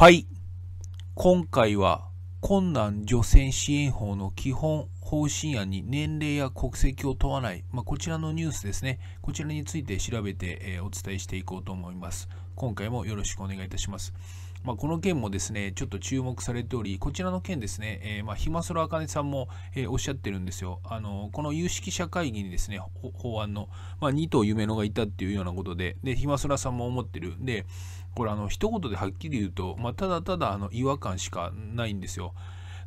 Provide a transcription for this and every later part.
はい。今回は困難除染支援法の基本方針案に年齢や国籍を問わない、まあ、こちらのニュースですね。こちらについて調べて、えー、お伝えしていこうと思います。今回もよろしくお願いいたします。まあ、この件もですね、ちょっと注目されており、こちらの件ですね、えー、まあ、ひまそらあかねさんも、えー、おっしゃってるんですよ。あの、この有識者会議にですね、法案の、まあ、2頭夢野がいたっていうようなことで、で、ひまそらさんも思ってる。で、これあの一言ではっきり言うと、まあ、ただただあの違和感しかないんですよ。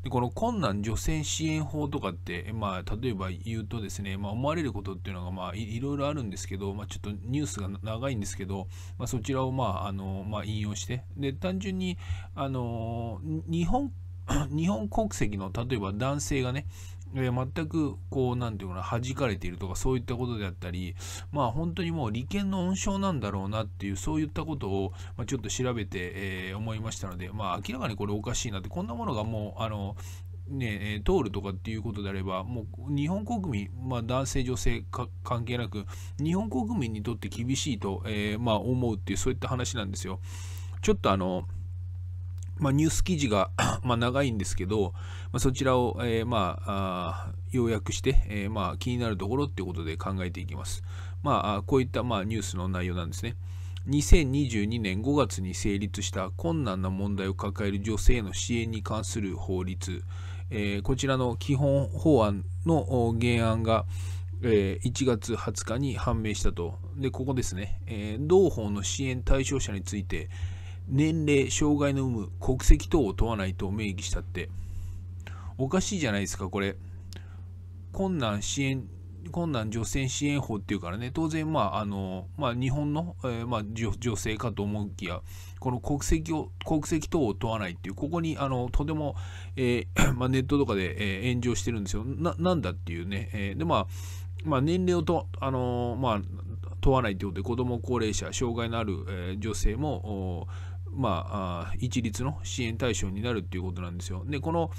でこの困難女性支援法とかって、まあ、例えば言うとですね、まあ、思われることっていうのが、まあい、いろいろあるんですけど、まあ、ちょっとニュースが長いんですけど、まあ、そちらを、まああのまあ、引用してで単純にあの日本日本国籍の例えば男性がね全くこう何て言うのかな弾かれているとかそういったことであったりまあ本当にもう利権の温床なんだろうなっていうそういったことを、まちょっと調べて、え思いましたのでまあ明らかにこれおかしいなってこんなものがもうあのね、通るとかっていうことであれば、もう日本国民、まあ、男性、女性関係なく、日本国民にとって厳しいと、えー、まあ、思うっていう、そういった話なんですよ。ちょっとあの、まあ、ニュース記事が ま長いんですけど、まあ、そちらを、えー、まあ、要約して、えー、ま気になるところっていうことで考えていきます。まあ、こういった、まニュースの内容なんですね。2022年5月に成立した困難な問題を抱える女性の支援に関する法律、えー、こちらの基本法案の原案が、えー、1月20日に判明したと。で、ここですね、えー、同法の支援対象者について、年齢、障害の有無、国籍等を問わないと明記したって、おかしいじゃないですか、これ。困難支援、困難女性支援法っていうからね、当然、まあ、あの、まあ、日本の、えー、まあ女、女性かと思いきや、この国籍を、国籍等を問わないっていう、ここに、あの、とても、えー、まあ、ネットとかで、えー、炎上してるんですよ。な、なんだっていうね。えー、で、まあ、まあ、年齢をと、あのまあ、問わないということで、子ども、高齢者、障害のある、えー、女性も、まあ、一律の支援対象になるっていうことなんですよ。でこの、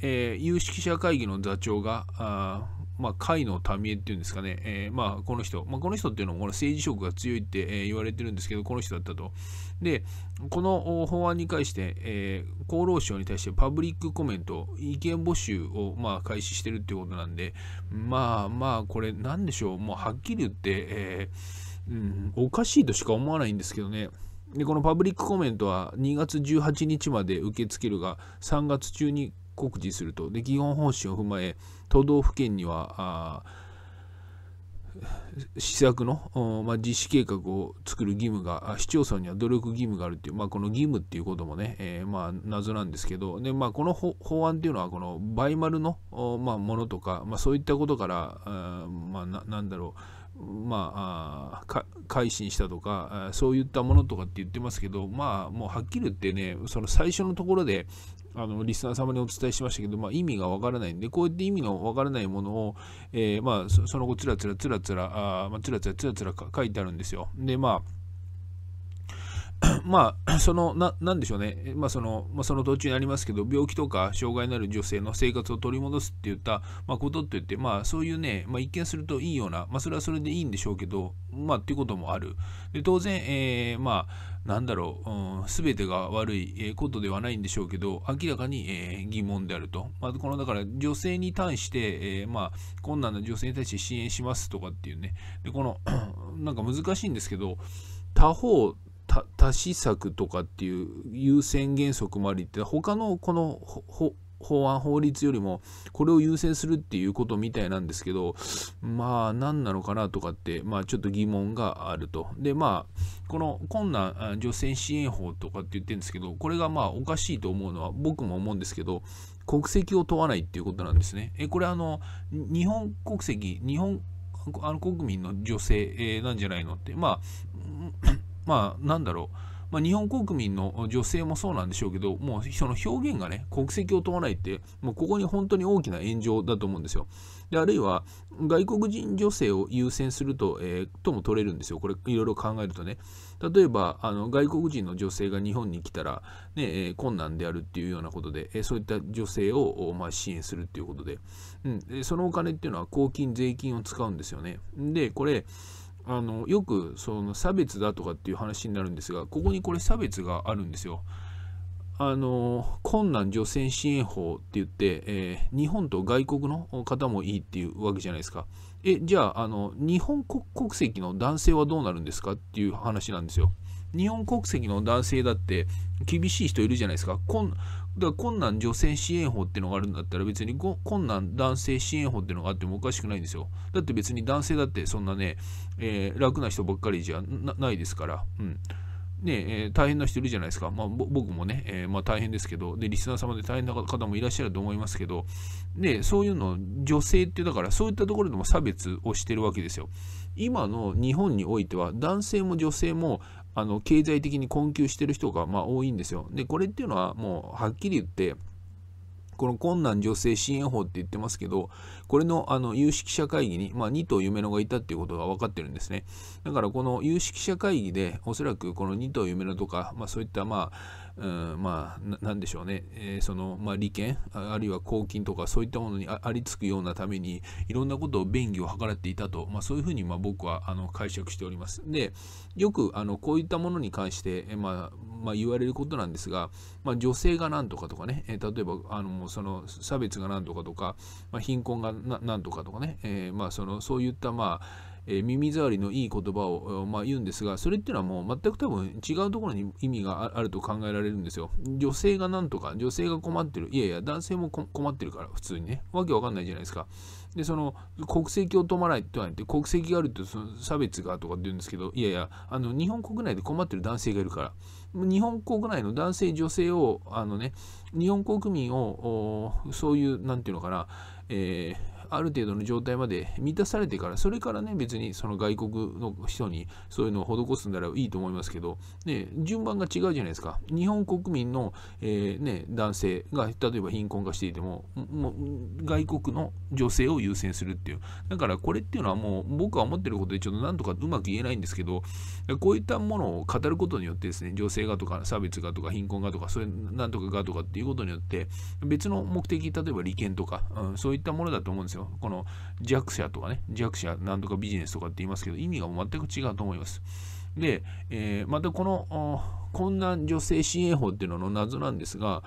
えー、有識者会議の座長があまあ、海民江っていうんですかね、えー、まあ、この人、まあ、この人っていうのもこの政治色が強いって、えー、言われてるんですけど、この人だったと。で、この法案に関して、えー、厚労省に対してパブリックコメント、意見募集を、まあ、開始してるっていうことなんで、まあまあ、これ、なんでしょう、もうはっきり言って、えーうん、おかしいとしか思わないんですけどね。でこのパブリックコメントは2月18日まで受け付けるが3月中に告示するとで基本方針を踏まえ都道府県には施策の、まあ、実施計画を作る義務が市町村には努力義務があるっていう、まあ、この義務っていうこともね、えー、まあ、謎なんですけどで、まあ、この法案っていうのはこのバイマルの、まものとか、まそういったことからあ、まあ、なんだろうまあ、改心したとか、そういったものとかって言ってますけど、まあ、もうはっきり言ってね、その最初のところで、あのリスナー様にお伝えしましたけど、まあ、意味がわからないんで、こうやって意味のわからないものを、えー、まあ、その後、つらつらつらつら、あまあ、つらつらつらつら書いてあるんですよ。で、まあ、まあ、その、な、なんでしょうね。まあ、その、まあ、その途中にありますけど、病気とか障害のある女性の生活を取り戻すっていった、まあ、ことって言って、まあ、そういうね、まあ、一見するといいような、まあ、それはそれでいいんでしょうけど、まあ、っていうこともある。で、当然、えー、まあ、なんだろう、す、うん、てが悪いことではないんでしょうけど、明らかに、えー、疑問であると。まあ、この、だから、女性に対して、えー、まあ、困難な女性に対して支援しますとかっていうね。で、この、なんか難しいんですけど、他方、多施策とかっていう優先原則もありって他のこの法案法律よりもこれを優先するっていうことみたいなんですけどまあ何なのかなとかってまあちょっと疑問があるとでまあこの困難女性支援法とかって言ってるんですけどこれがまあおかしいと思うのは僕も思うんですけど国籍を問わないっていうことなんですねえこれあの日本国籍日本あの国民の女性、なんじゃないのってまあまあなんだろうまあ、日本国民の女性もそうなんでしょうけど、もうその表現がね、国籍を問わないって、もうここに本当に大きな炎上だと思うんですよ。であるいは、外国人女性を優先すると、えー、とも取れるんですよ。これ、いろいろ考えるとね。例えば、あの外国人の女性が日本に来たら、ね、えー、困難であるっていうようなことで、えー、そういった女性を、まあ、支援するっていうことで、うん、そのお金っていうのは公金、税金を使うんですよね。で、これ、あのよくその差別だとかっていう話になるんですがここにこれ差別があるんですよ。あの困難除染支援法って言って、えー、日本と外国の方もいいっていうわけじゃないですか。えじゃああの日本国籍の男性はどうなるんですかっていう話なんですよ。日本国籍の男性だって厳しい人いるじゃないですか。だから困難女性支援法っていうのがあるんだったら別に困難男性支援法っていうのがあってもおかしくないんですよ。だって別に男性だってそんなね、えー、楽な人ばっかりじゃないですから。うんねえー、大変な人いるじゃないですか。まあ、僕もね、えー、まあ、大変ですけどで、リスナー様で大変な方もいらっしゃると思いますけど、ね、そういうの、女性ってだから、そういったところでも差別をしてるわけですよ。今の日本においては、男性も女性もあの経済的に困窮してる人がまあ多いんですよ。でこれっていうのはもうはっきり言ってこの困難女性支援法って言ってますけど、これのあの有識者会議に、まあ、2頭夢野がいたっていうことが分かってるんですね。だからこの有識者会議で、おそらくこの2頭夢野とか、まあ、そういった、まあ、うん、まあなんでしょうね、えー、その、まあ、利権あるいは公金とかそういったものにありつくようなためにいろんなことを便宜を図っていたと、まあ、そういうふうにまあ僕はあの解釈しております。でよくあのこういったものに関して、まあ、まあ、言われることなんですが、まあ、女性がなんとかとかね、えー、例えばあのもうその差別がなんとかとか、まあ、貧困がなんとかとかね、えー、まあ、そのそういったまあえ耳障りのいい言葉を、まあ、言うんですが、それっていうのはもう全く多分違うところに意味があると考えられるんですよ。女性がなんとか、女性が困ってる。いやいや、男性も困ってるから、普通にね。わけわかんないじゃないですか。で、その、国籍を止まないって言われて、国籍があるとその差別がとかって言うんですけど、いやいや、あの、日本国内で困ってる男性がいるから、日本国内の男性、女性を、あのね、日本国民を、そういう、なんていうのかな、えーある程度の状態まで満たされてから、それからね、別にその外国の人にそういうのを施すんならいいと思いますけど、ね、順番が違うじゃないですか。日本国民の、えー、ね、男性が、例えば貧困化していても、もう外国の女性を優先するっていう。だからこれっていうのはもう僕は思ってることでちょっとなんとかうまく言えないんですけど、こういったものを語ることによってですね、女性がとか差別がとか貧困がとか、そういうなんとかがとかっていうことによって、別の目的、例えば利権とか、うん、そういったものだと思うんですよ。この弱者とかね、弱者なんとかビジネスとかって言いますけど、意味が全く違うと思います。で、えー、またこの困難女性支援法っていうのの謎なんですが、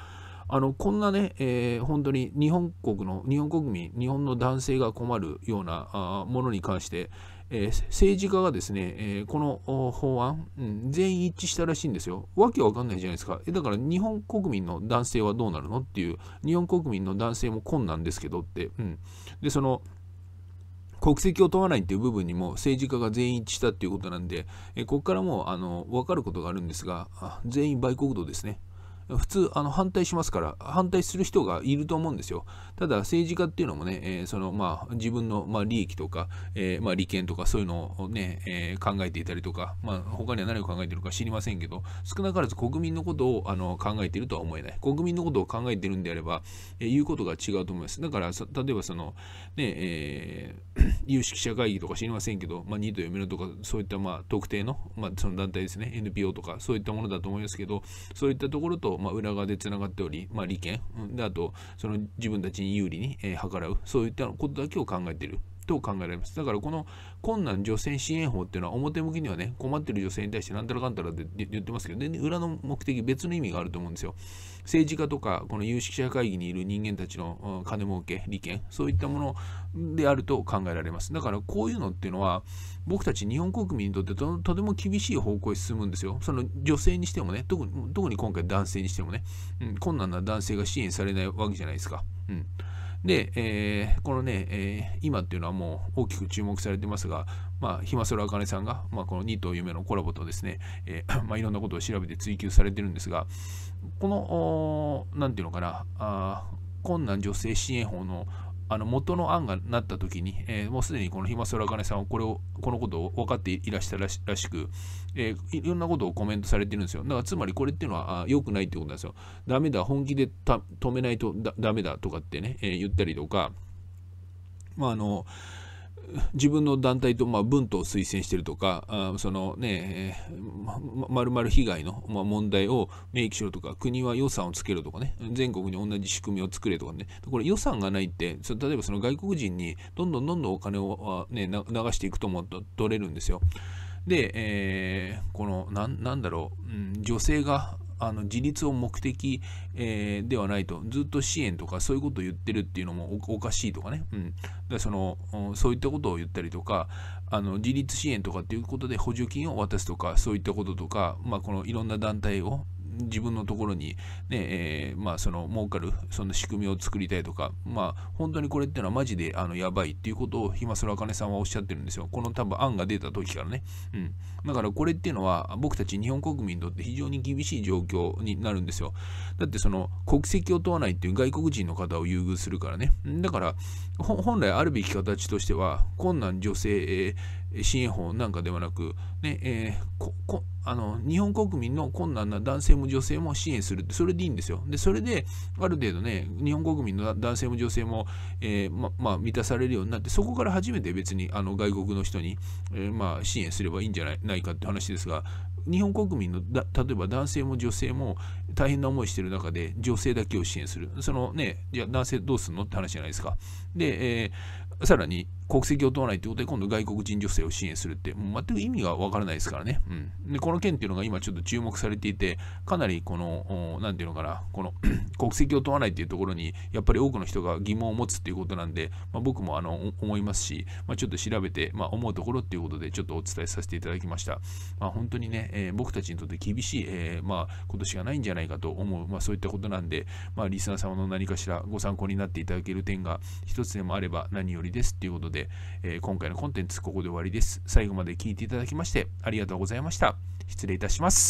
あのこんなね、えー、本当に日本国の、日本国民、日本の男性が困るようなものに関して、えー、政治家がですね、えー、この法案、うん、全員一致したらしいんですよ。わけわかんないじゃないですか。えだから日本国民の男性はどうなるのっていう、日本国民の男性も困難ですけどって。うん、で、その、国籍を問わないっていう部分にも政治家が全員一致したっていうことなんで、えここからもうあの分かることがあるんですが、全員売国度ですね。普通あの反対しますから反対する人がいると思うんですよただ政治家っていうのもね、えー、そのまあ自分のまあ利益とか、えー、まあ利権とかそういうのをね、えー、考えていたりとか、まあ、他には何を考えているか知りませんけど少なからず国民のことをあの考えているとは思えない国民のことを考えているんであれば、えー、言うことが違うと思いますだから例えばそのねえー、有識者会議とか知りませんけど、まあ、2と読めるとかそういったまあ特定の,、まあその団体ですね NPO とかそういったものだと思いますけどそういったところとまあ、裏側でつながっており、まあ、利権であとその自分たちに有利に、え計らうそういったことだけを考えていると考えられます。だからこの困難女性支援法っていうのは表向きにはね、困ってる女性に対してなんたらかんたらって言ってますけど、ね、裏の目的別の意味があると思うんですよ。政治家とか、この有識者会議にいる人間たちの金儲け、利権、そういったものであると考えられます。だからこういうのっていうのは、僕たち日本国民にとってととても厳しい方向へ進むんですよ。その女性にしてもね、特に特に今回男性にしてもね、うん、困難な男性が支援されないわけじゃないですか。うんで、えー、このね、えー、今っていうのはもう大きく注目されてますが、まあ、ひまそらあかねさんが、まあ、この二ー夢のコラボとですね、えー、まあ、いろんなことを調べて追求されてるんですが、この、何て言うのかな、あ困難女性支援法のあの元の案がなった時に、えー、もうすでにこのひまそらかねさんはこれを、このことを分かっていらしたらしく、えー、いろんなことをコメントされてるんですよ。だからつまりこれっていうのは良くないってことなんですよ。ダメだ、本気で止めないとダメだとかってね、えー、言ったりとか、まああの、自分の団体と、まあ、文と推薦してるとか、あそのね、まるまる被害の、まあ、問題を明記しろとか、国は予算をつけろとかね、全国に同じ仕組みを作れとかね、これ予算がないって、そ例えばその外国人にどんどんどんどんお金を、ね、流していくとも取れるんですよ。で、えー、このな、なんだろう、うん、女性があの自立を目的、えー、ではないとずっと支援とかそういうことを言ってるっていうのもおかしいとかね、うん、でそのそういったことを言ったりとかあの自立支援とかっていうことで補助金を渡すとかそういったこととか、まあ、このいろんな団体を自分のところにね、えー、まあその儲かるその仕組みを作りたいとか、まあ本当にこれってのはマジであのやばいっていうことを今かねさんはおっしゃってるんですよ。この多分案が出た時からね。うん。だからこれっていうのは僕たち日本国民にとって非常に厳しい状況になるんですよ。だってその国籍を問わないっていう外国人の方を優遇するからね。だから本来あるべき形としては、困難女性、えー支援法なんかではなく、ねえー、あの日本国民の困難な男性も女性も支援するって、それでいいんですよ。で、それで、ある程度ね、日本国民の男性も女性も、えー、ま、まあ、満たされるようになって、そこから初めて別にあの外国の人に、えー、まあ、支援すればいいんじゃないないかって話ですが、日本国民のだ例えば男性も女性も大変な思いしてる中で女性だけを支援するそのねじゃあ男性どうすんのって話じゃないですかで、えー、さらに国籍を問わないということで、今度外国人女性を支援するって、全く意味がわからないですからね、うん。で、この件っていうのが今ちょっと注目されていて、かなりこの、なんていうのかな、この 国籍を問わないっていうところに、やっぱり多くの人が疑問を持つっていうことなんで、まあ、僕もあの思いますし、まあ、ちょっと調べて、まあ、思うところっていうことで、ちょっとお伝えさせていただきました。まあ、本当にね、えー、僕たちにとって厳しい、えー、まあ、今年がないんじゃないかと思う、まあ、そういったことなんで、まあ、リスナー様の何かしらご参考になっていただける点が一つでもあれば、何よりりです。ということで、えー、今回のコンテンツここで終わりです。最後まで聞いていただきましてありがとうございました。失礼いたします。